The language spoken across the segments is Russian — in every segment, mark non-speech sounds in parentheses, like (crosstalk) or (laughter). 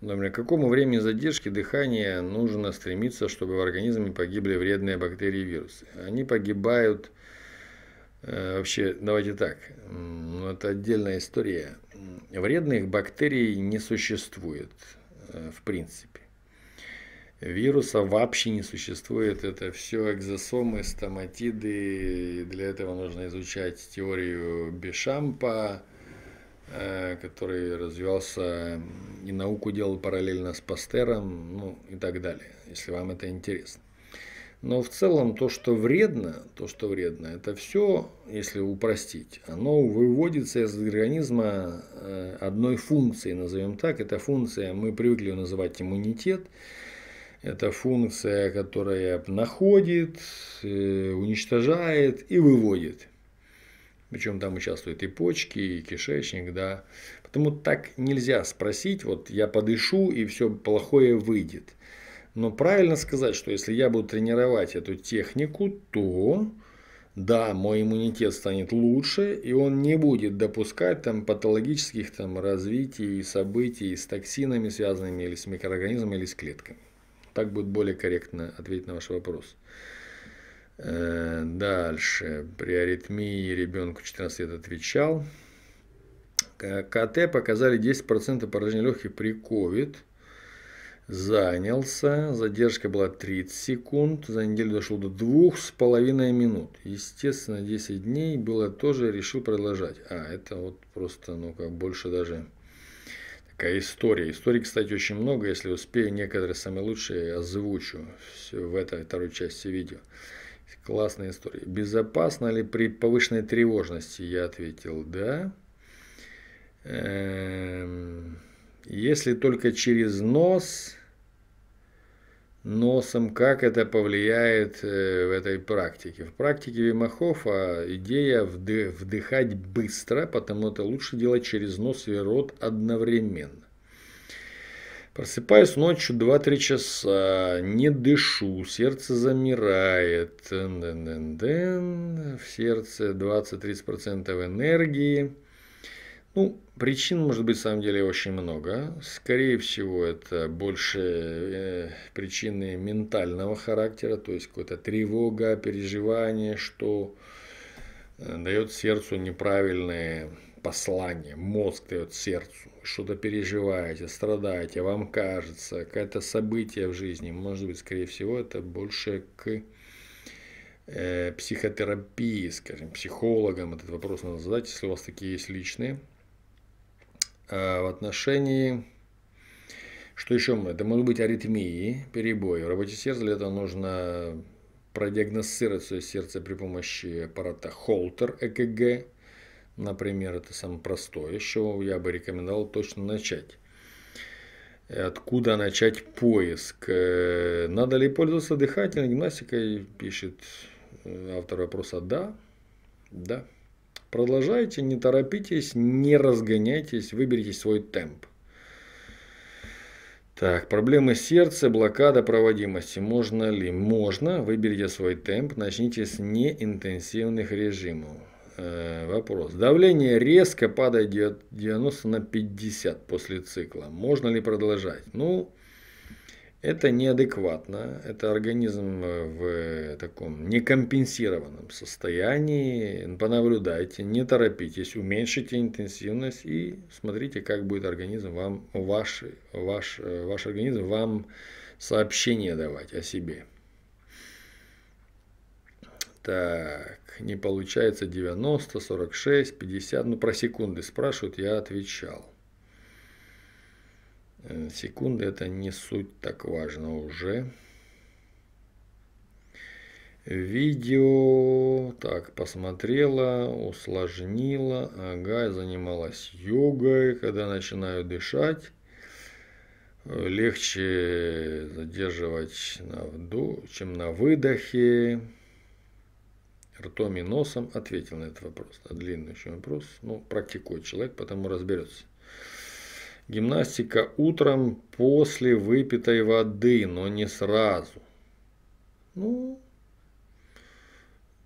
Например, к какому времени задержки дыхания нужно стремиться, чтобы в организме погибли вредные бактерии и вирусы? Они погибают э, Вообще, давайте так, ну, это отдельная история. Вредных бактерий не существует, э, в принципе. Вируса вообще не существует, это все экзосомы, стоматиды, для этого нужно изучать теорию Бешампа, Э, который развивался и науку делал параллельно с Пастером, ну и так далее, если вам это интересно. Но в целом то, что вредно, то, что вредно, это все, если упростить, оно выводится из организма э, одной функции, назовем так. Эта функция, мы привыкли ее называть иммунитет. Это функция, которая находит, э, уничтожает и выводит. Причем там участвуют и почки, и кишечник, да. Потому так нельзя спросить, вот я подышу и все плохое выйдет. Но правильно сказать, что если я буду тренировать эту технику, то да, мой иммунитет станет лучше, и он не будет допускать там патологических там развитий, событий с токсинами, связанными или с микроорганизмами, или с клетками. Так будет более корректно ответить на ваш вопрос. Э, дальше. При аритмии ребенку 14 лет отвечал. КТ показали 10% поражения легких при COVID. Занялся. Задержка была 30 секунд. За неделю дошел до 2,5 минут. Естественно, 10 дней было тоже, решил продолжать. А, это вот просто, ну как больше даже такая история. Историй, кстати, очень много. Если успею, некоторые самые лучшие озвучу в этой второй части видео. Классная история. Безопасно ли при повышенной тревожности? Я ответил да. Эм, если только через нос, носом, как это повлияет э, в этой практике? В практике Вимахофа идея вдыхать быстро, потому это лучше делать через нос и рот одновременно. Просыпаюсь ночью 2-3 часа, не дышу, сердце замирает. В сердце 20-30% энергии. Ну, причин может быть, на самом деле, очень много. Скорее всего, это больше э, причины ментального характера, то есть какая-то тревога, переживание, что э, дает сердцу неправильные послание, мозг дает сердцу, что-то переживаете, страдаете, вам кажется, какое-то событие в жизни, может быть, скорее всего, это больше к э, психотерапии, скажем, психологам этот вопрос надо задать, если у вас такие есть личные. А в отношении, что еще, это может быть аритмии, перебои. В работе сердца для этого нужно продиагностировать свое сердце при помощи аппарата Холтер ЭКГ, например, это самое простое, с чего я бы рекомендовал точно начать. Э, откуда начать поиск? Э, надо ли пользоваться дыхательной гимнастикой? Пишет э, автор вопроса. Да, да. Продолжайте, не торопитесь, не разгоняйтесь, выберите свой темп. Так, проблемы сердца, блокада проводимости. Можно ли? Можно. Выберите свой темп. Начните с неинтенсивных режимов. Э, вопрос. Давление резко падает 90 на 50 после цикла. Можно ли продолжать? Ну, это неадекватно. Это организм э, в э, таком некомпенсированном состоянии. Понаблюдайте, не торопитесь, уменьшите интенсивность и смотрите, как будет организм вам, ваш, ваш, ваш организм вам сообщение давать о себе. Так не получается 90, 46, 50, ну про секунды спрашивают, я отвечал. Э, секунды это не суть так важно уже. Видео, так, посмотрела, усложнила, ага, занималась йогой, когда начинаю дышать легче задерживать на вдох, чем на выдохе ртом и носом ответил на этот вопрос. Это длинный еще вопрос. Ну, практикует человек, потому разберется. Гимнастика утром после выпитой воды, но не сразу. Ну,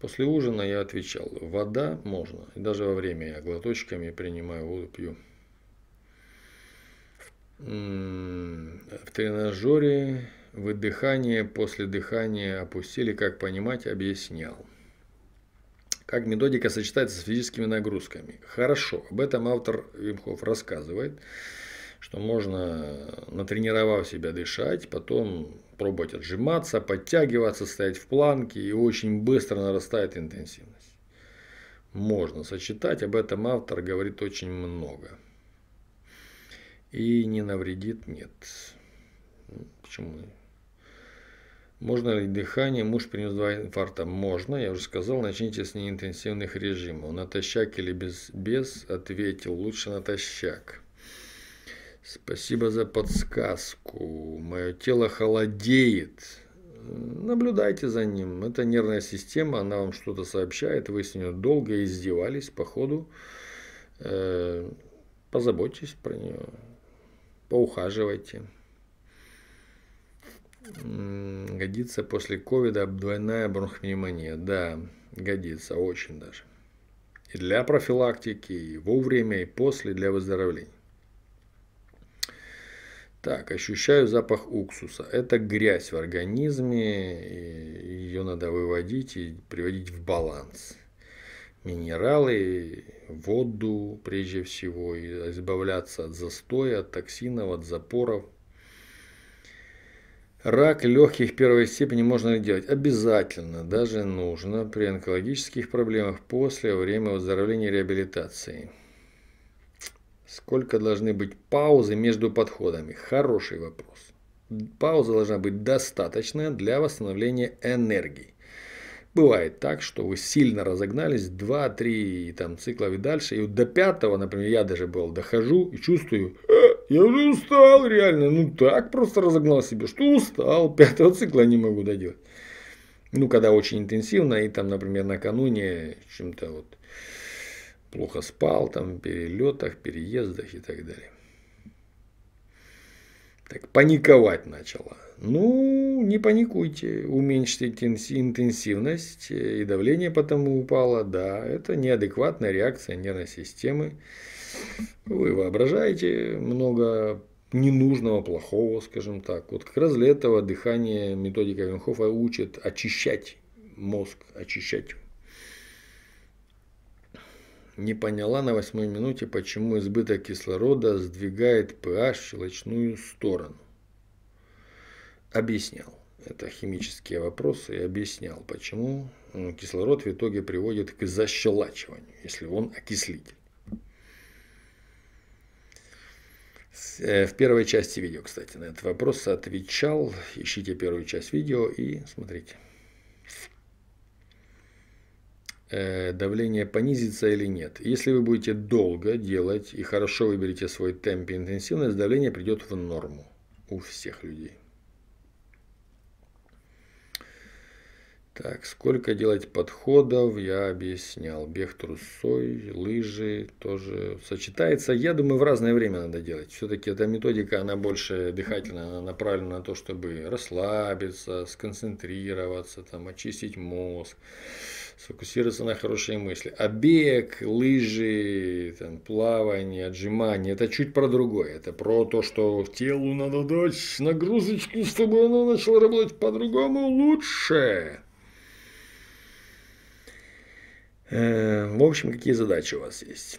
после ужина я отвечал, вода можно. И даже во время я глоточками принимаю воду, пью. В тренажере выдыхание после дыхания опустили, как понимать, объяснял как методика сочетается с физическими нагрузками. Хорошо, об этом автор Вимхов рассказывает, что можно, натренировав себя дышать, потом пробовать отжиматься, подтягиваться, стоять в планке, и очень быстро нарастает интенсивность. Можно сочетать, об этом автор говорит очень много. И не навредит, нет. Почему? Можно ли дыхание? Муж принес два инфаркта. Можно, я уже сказал, начните с неинтенсивных режимов. Натощак или без? Без, ответил, лучше натощак. Спасибо за подсказку. Мое тело холодеет. Наблюдайте за ним. Это нервная система, она вам что-то сообщает, вы с нее долго издевались, походу. Э, позаботьтесь про нее, поухаживайте годится после ковида двойная бронхопневмония. Да, годится очень даже. И для профилактики, и вовремя, и после, для выздоровления. Так, ощущаю запах уксуса. Это грязь в организме, ее надо выводить и приводить в баланс. Минералы, воду прежде всего, и избавляться от застоя, от токсинов, от запоров. Рак легких первой степени можно делать обязательно, даже нужно при онкологических проблемах после, время выздоровления и реабилитации. Сколько должны быть паузы между подходами? Хороший вопрос. Пауза должна быть достаточная для восстановления энергии. Бывает так, что вы сильно разогнались 2-3 там, цикла и дальше, и вот до пятого, например, я даже был, дохожу и чувствую, я уже устал, реально. Ну так просто разогнал себе, что устал. (laughs) Пятого цикла не могу доделать. Ну, когда очень интенсивно, и там, например, накануне чем-то вот плохо спал, там, перелетах, переездах и так далее. Так, паниковать начало. Ну, не паникуйте, уменьшите интенсивность, э, и давление потом упало, да, это неадекватная реакция нервной системы вы воображаете много ненужного, плохого, скажем так. Вот как раз для этого дыхание методика Венхофа учит очищать мозг, очищать не поняла на восьмой минуте, почему избыток кислорода сдвигает pH в щелочную сторону. Объяснял. Это химические вопросы. И объяснял, почему э, кислород в итоге приводит к защелачиванию, если он окислитель. Э, в первой части видео, кстати, на этот вопрос отвечал. Ищите первую часть видео и смотрите. Э, давление понизится или нет. Если вы будете долго делать и хорошо выберете свой темп и интенсивность, давление придет в норму у всех людей. Так, сколько делать подходов, я объяснял. Бег трусой, лыжи тоже сочетается. Я думаю, в разное время надо делать. Все-таки эта методика, она больше дыхательная, она направлена на то, чтобы расслабиться, сконцентрироваться, там, очистить мозг, сфокусироваться на хорошие мысли. А бег, лыжи, там, плавание, отжимание, это чуть про другое. Это про то, что телу надо дать нагрузочку, чтобы оно начало работать по-другому лучше. Э, в общем, какие задачи у вас есть,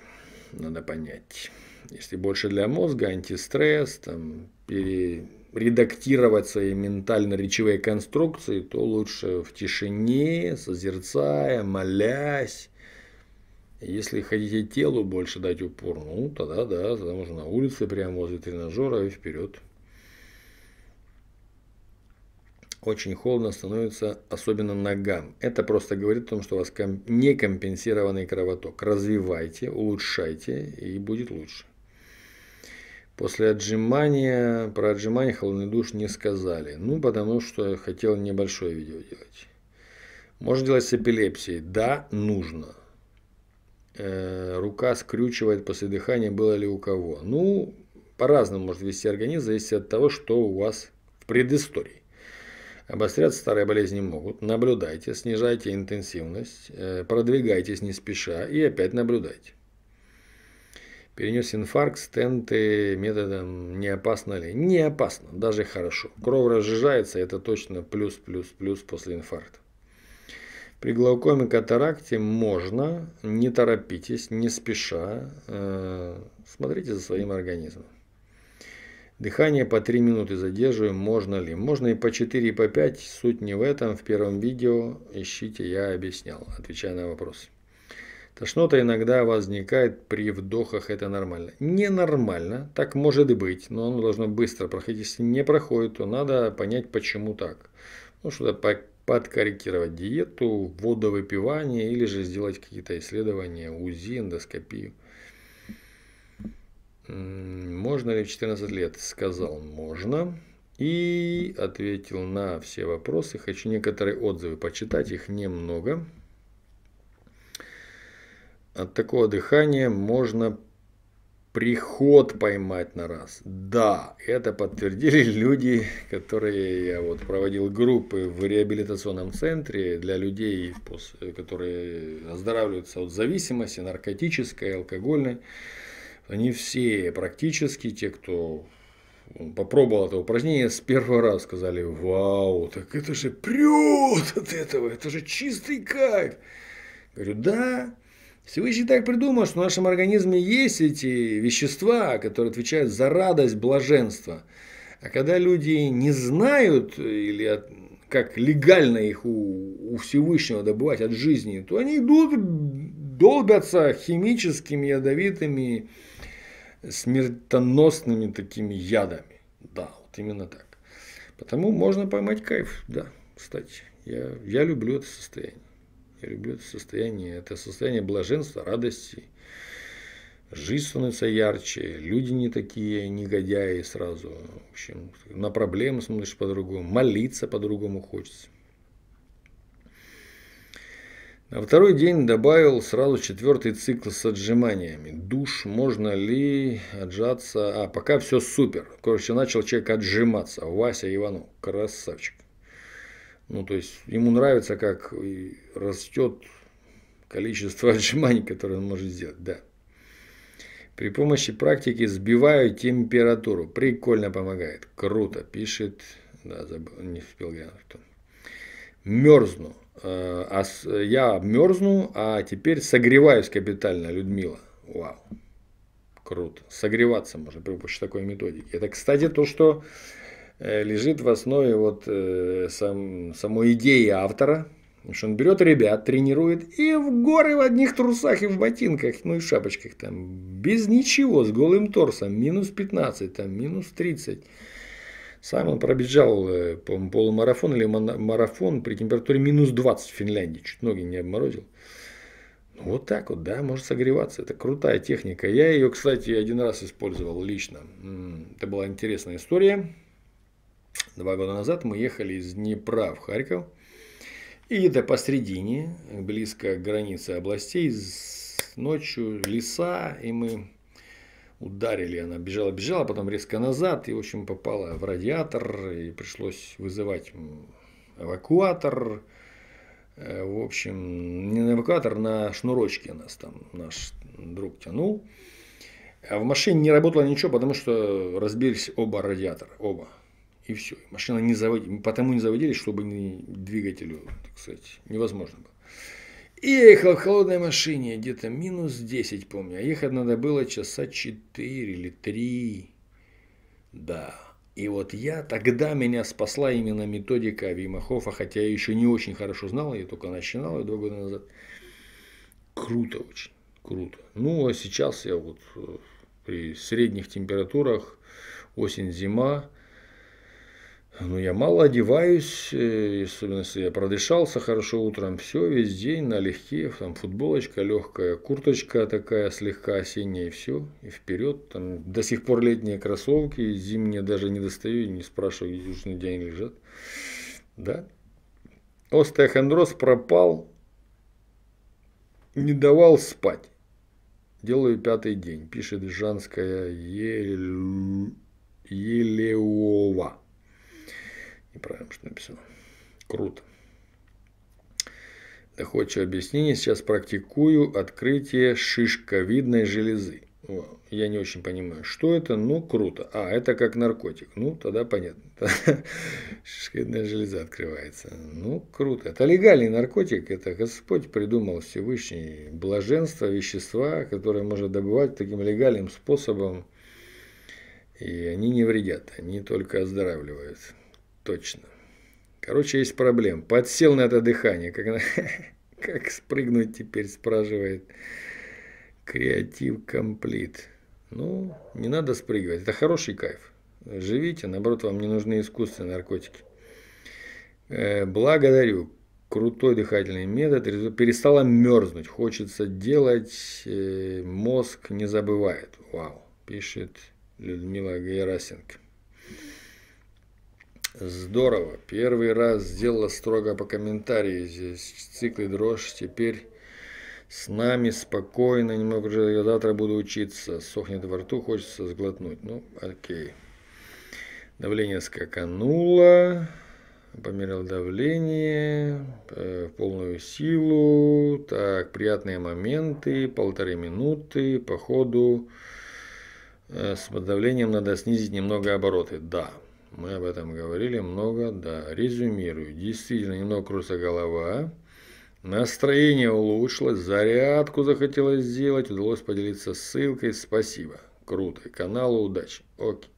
надо понять. Если больше для мозга, антистресс, там, перередактировать свои ментально-речевые конструкции, то лучше в тишине, созерцая, молясь. Если хотите телу больше дать упор, ну тогда да, тогда можно на улице прямо возле тренажера и вперед. очень холодно становится, особенно ногам. Это просто говорит о том, что у вас некомпенсированный кровоток. Развивайте, улучшайте и будет лучше. После отжимания, про отжимание холодный душ не сказали. Ну, потому что хотел небольшое видео делать. Можно делать с эпилепсией? Да, нужно. Э, рука скрючивает после дыхания, было ли у кого? Ну, по-разному может вести организм, зависит от того, что у вас в предыстории. Обостряться старые болезни могут. Наблюдайте, снижайте интенсивность, э, продвигайтесь не спеша и опять наблюдайте. Перенес инфаркт, стенты методом не опасно ли? Не опасно, даже хорошо. Кровь разжижается, это точно плюс-плюс-плюс после инфаркта. При глаукоме катаракте можно, не торопитесь, не спеша, э, смотрите за своим организмом. Дыхание по 3 минуты задерживаем, можно ли? Можно и по 4, и по 5, суть не в этом. В первом видео ищите, я объяснял, отвечая на вопросы. Тошнота иногда возникает при вдохах, это нормально. Ненормально, так может и быть, но оно должно быстро проходить. Если не проходит, то надо понять, почему так. Ну, что-то подкорректировать диету, водовыпивание или же сделать какие-то исследования, УЗИ, эндоскопию. Можно ли в 14 лет? Сказал, можно. И ответил на все вопросы. Хочу некоторые отзывы почитать, их немного. От такого дыхания можно приход поймать на раз. Да, это подтвердили (laughs) люди, которые я вот проводил группы в реабилитационном центре для людей, которые оздоравливаются от зависимости наркотической, алкогольной они все практически, те, кто попробовал это упражнение, с первого раза сказали, вау, так это же прет от этого, это же чистый кайф. Говорю, да, Всевышний так придумал, что в нашем организме есть эти вещества, которые отвечают за радость, блаженство. А когда люди не знают, или от, как легально их у, у Всевышнего добывать от жизни, то они идут долбятся химическими ядовитыми смертоносными такими ядами. Да, вот именно так. Потому можно поймать кайф, да, кстати. Я, я люблю это состояние. Я люблю это состояние. Это состояние блаженства, радости. Жизнь становится ярче, люди не такие негодяи сразу. В общем, на проблемы смотришь по-другому, молиться по-другому хочется. На второй день добавил сразу четвертый цикл с отжиманиями. Душ, можно ли отжаться? А, пока все супер. Короче, начал человек отжиматься. Вася Иванов, красавчик. Ну, то есть, ему нравится, как растет количество (laughs) отжиманий, которые он может сделать. Да. При помощи практики сбиваю температуру. Прикольно помогает. Круто, пишет. Да, забыл, не успел глянуть. Мерзну. Э, а я мерзну, а теперь согреваюсь капитально, Людмила. Вау. Круто. Согреваться можно при помощи такой методики. Это, кстати, то, что э, лежит в основе вот э, сам, самой идеи автора. Потому что он берет ребят, тренирует и в горы в одних трусах и в ботинках, ну и шапочках там, без ничего, с голым торсом, минус 15, там, минус 30. Сам он пробежал э, по полумарафон или марафон при температуре минус 20 в Финляндии, чуть ноги не обморозил. Ну, вот так вот, да, может согреваться. Это крутая техника. Я ее, кстати, один раз использовал лично. Это была интересная история. Два года назад мы ехали из Днепра в Харьков. И это посредине, близко к границе областей, ночью леса, и мы ударили, она бежала-бежала, потом резко назад, и, в общем, попала в радиатор, и пришлось вызывать эвакуатор. Э, в общем, не на эвакуатор, на шнурочке нас там наш друг тянул. А в машине не работало ничего, потому что разбились оба радиатора, оба. И все. Машина не заводилась, потому не заводились, чтобы не двигателю, так сказать, невозможно было. Я ехал в холодной машине, где-то минус 10, помню. А ехать надо было часа 4 или 3. Да. И вот я, тогда меня спасла именно методика Вимахофа, хотя я еще не очень хорошо знал, я только начинал ее два года назад. Круто очень, круто. Ну, а сейчас я вот э, при средних температурах, осень-зима, ну, я мало одеваюсь, э, особенно если я продышался хорошо утром, все, весь день налегке, там футболочка легкая, курточка такая слегка осенняя, и все, и вперед. Там до сих пор летние кроссовки, зимние даже не достаю, не спрашиваю, южный день лежат. Да. Остеохондроз пропал, не давал спать. Делаю пятый день, пишет Жанская Елеуова неправильно что написано. Круто. Доходчивое объяснение. Сейчас практикую открытие шишковидной железы. Я не очень понимаю, что это, но круто. А, это как наркотик. Ну, тогда понятно. (laughs) Шишковидная железа открывается. Ну, круто. Это легальный наркотик. Это Господь придумал Всевышний блаженство, вещества, которые можно добывать таким легальным способом. И они не вредят, они только оздоравливаются. Точно. Короче, есть проблем. Подсел на это дыхание. Как, (laughs) как спрыгнуть теперь, спрашивает. Креатив комплит. Ну, не надо спрыгивать. Это хороший кайф. Живите, наоборот, вам не нужны искусственные наркотики. Э, благодарю. Крутой дыхательный метод. Перестала мерзнуть. Хочется делать. Э, мозг не забывает. Вау, пишет Людмила Герасенко. Здорово. Первый раз сделала строго по комментарии здесь. Циклы дрожь. Теперь с нами спокойно. Немного уже завтра буду учиться. Сохнет во рту, хочется сглотнуть. Ну, окей. Давление скакануло. Померил давление, э, в полную силу. Так, приятные моменты, полторы минуты. По ходу э, с давлением надо снизить немного обороты. Да, мы об этом говорили много, да. Резюмирую. Действительно, немного крутится голова. Настроение улучшилось, зарядку захотелось сделать, удалось поделиться ссылкой. Спасибо. Круто. Каналу удачи. Окей.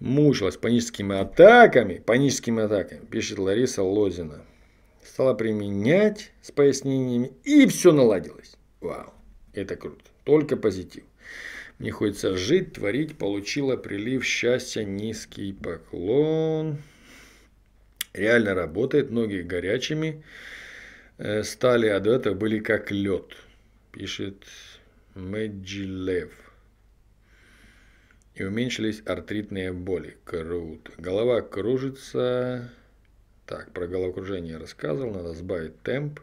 Мучилась паническими атаками, паническими атаками, пишет Лариса Лозина. Стала применять с пояснениями, и все наладилось. Вау, это круто. Только позитив. Не хочется жить, творить, получила прилив счастья, низкий поклон. Реально работает, ноги горячими э, стали, а до этого были как лед, пишет Меджилев. И уменьшились артритные боли. Круто. Голова кружится. Так, про головокружение рассказывал, надо сбавить темп.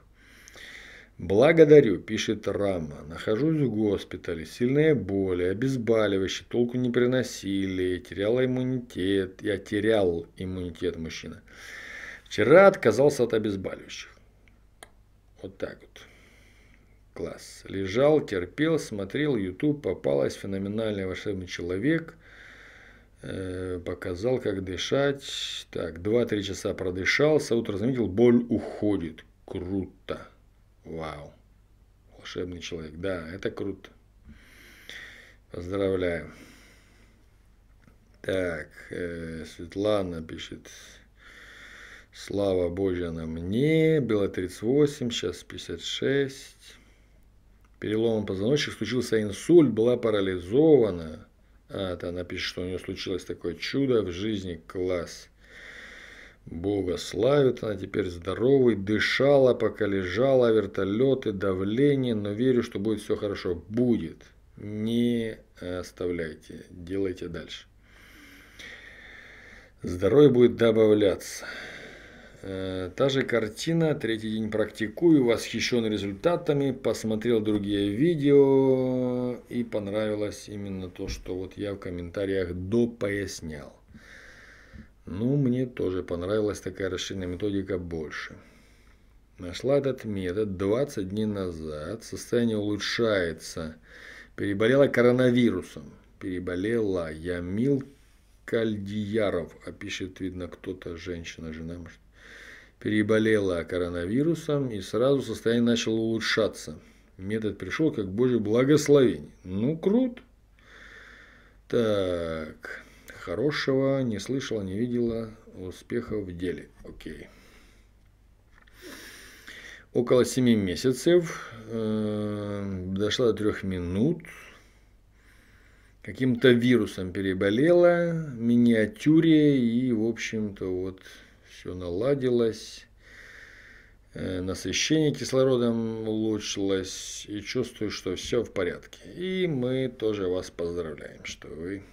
«Благодарю», – пишет Рама. «Нахожусь в госпитале, сильные боли, обезболивающие, толку не приносили, терял иммунитет, я терял иммунитет мужчина. Вчера отказался от обезболивающих». Вот так вот. Класс. Лежал, терпел, смотрел YouTube, попалась феноменальный волшебный человек, э, показал, как дышать. Так, 2-3 часа продышался, утро заметил, боль уходит. Круто. Вау. Волшебный человек. Да, это круто. Поздравляю. Так, э, Светлана пишет. Слава Божья на мне. Было 38, сейчас 56. Переломом позвоночника случился инсульт, была парализована. А, это она пишет, что у нее случилось такое чудо в жизни. Класс. Бога славит, она теперь здоровый, дышала, пока лежала, вертолеты, давление, но верю, что будет все хорошо. Будет. Не э, оставляйте, делайте дальше. Здоровье будет добавляться. Э, та же картина, третий день практикую, восхищен результатами, посмотрел другие видео и понравилось именно то, что вот я в комментариях допояснял. Ну, мне тоже понравилась такая расширенная методика больше. Нашла этот метод 20 дней назад. Состояние улучшается. Переболела коронавирусом. Переболела Ямил Кальдияров. А пишет, видно, кто-то, женщина, жена, может. Переболела коронавирусом и сразу состояние начало улучшаться. Метод пришел как божий благословение. Ну, крут. Так хорошего не слышала, не видела успеха в деле. Окей. Около 7 месяцев, э, дошла до 3 минут, каким-то вирусом переболела, миниатюре и, в общем-то, вот все наладилось. Э, насыщение кислородом улучшилось и чувствую, что все в порядке. И мы тоже вас поздравляем, что вы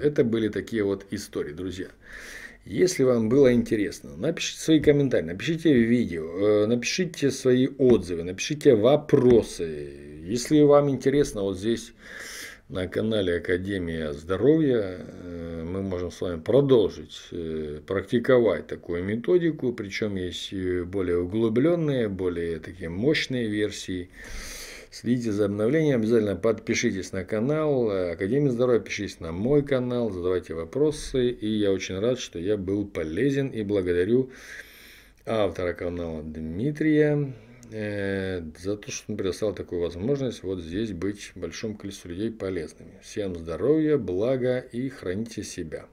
это были такие вот истории, друзья. Если вам было интересно, напишите свои комментарии, напишите видео, э, напишите свои отзывы, напишите вопросы. Если вам интересно, вот здесь на канале Академия Здоровья э, мы можем с вами продолжить э, практиковать такую методику, причем есть более углубленные, более такие мощные версии. Следите за обновлениями, обязательно подпишитесь на канал э, Академии Здоровья, пишитесь на мой канал, задавайте вопросы. И я очень рад, что я был полезен и благодарю автора канала Дмитрия э, за то, что он предоставил такую возможность вот здесь быть большому количеству людей полезными. Всем здоровья, блага и храните себя.